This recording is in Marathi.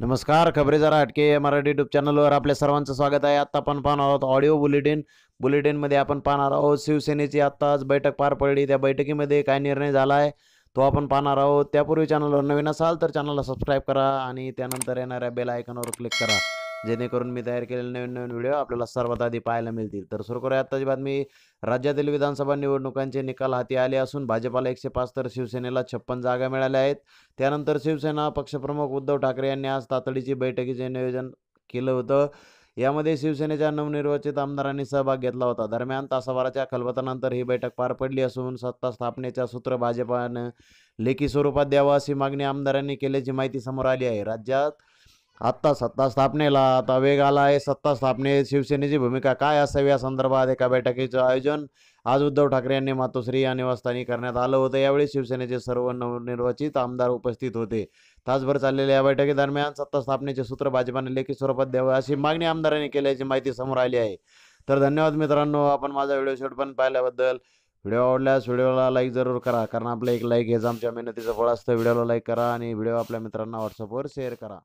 नमस्कार जरा अटके मराठी युट्यूब चॅनलवर आपल्या सर्वांचं स्वागत आहे आत्ता आपण पाहणार आहोत ऑडिओ बुलेटिन बुलेटिनमध्ये आपण पाहणार आहोत शिवसेनेची आत्ताच बैठक पार पडली त्या बैठकीमध्ये काय निर्णय झाला आहे तो आपण पाहणार आहोत त्यापूर्वी चॅनलवर नवीन असाल तर चॅनलला सबस्क्राईब करा आणि त्यानंतर येणाऱ्या बेल आयकॉनवर क्लिक करा जेणेकरून मी तयार केलेले नवीन नवीन व्हिडिओ आपल्याला सर्वात आधी पाहायला मिळतील तर सुरू करूया आत्ताची बातमी राज्यातील विधानसभा निवडणुकांचे निकाल हाती आले असून भाजपाला एकशे पाच तर शिवसेनेला छप्पन जागा मिळाल्या आहेत त्यानंतर शिवसेना पक्षप्रमुख उद्धव ठाकरे यांनी आज तातडीची बैठकीचे नियोजन केलं होतं यामध्ये शिवसेनेच्या नवनिर्वाचित आमदारांनी सहभाग घेतला होता दरम्यान तासाभराच्या खलबतानंतर ही बैठक पार पडली असून सत्ता स्थापनेच्या सूत्र भाजपानं लेखी स्वरूपात द्यावं अशी मागणी आमदारांनी केल्याची माहिती समोर आली आहे राज्यात आत्ता सत्ता स्थापनेला आता वेग आला आहे सत्ता स्थापनेत शिवसेनेची भूमिका काय असावी या संदर्भात एका बैठकीचं आयोजन आज उद्धव ठाकरे यांनी मातोश्री या निवासस्थानी करण्यात आलं होतं यावेळी शिवसेनेचे सर्व नवनिर्वाचित आमदार उपस्थित होते तासभर चाललेल्या या बैठकीदरम्यान सत्ता स्थापनेचे सूत्र भाजपाने लेखी स्वरूपात द्यावं अशी मागणी आमदारांनी केल्याची माहिती समोर आली आहे तर धन्यवाद मित्रांनो आपण माझा व्हिडिओ शूट पण पाहिल्याबद्दल व्हिडिओ आवडल्यास व्हिडिओला लाईक जरूर करा कारण आपलं एक लाईक हेच आमच्या मेहनतीचं फळ असतं व्हिडिओला लाईक करा आणि व्हिडिओ आपल्या मित्रांना व्हॉट्सअपवर शेअर करा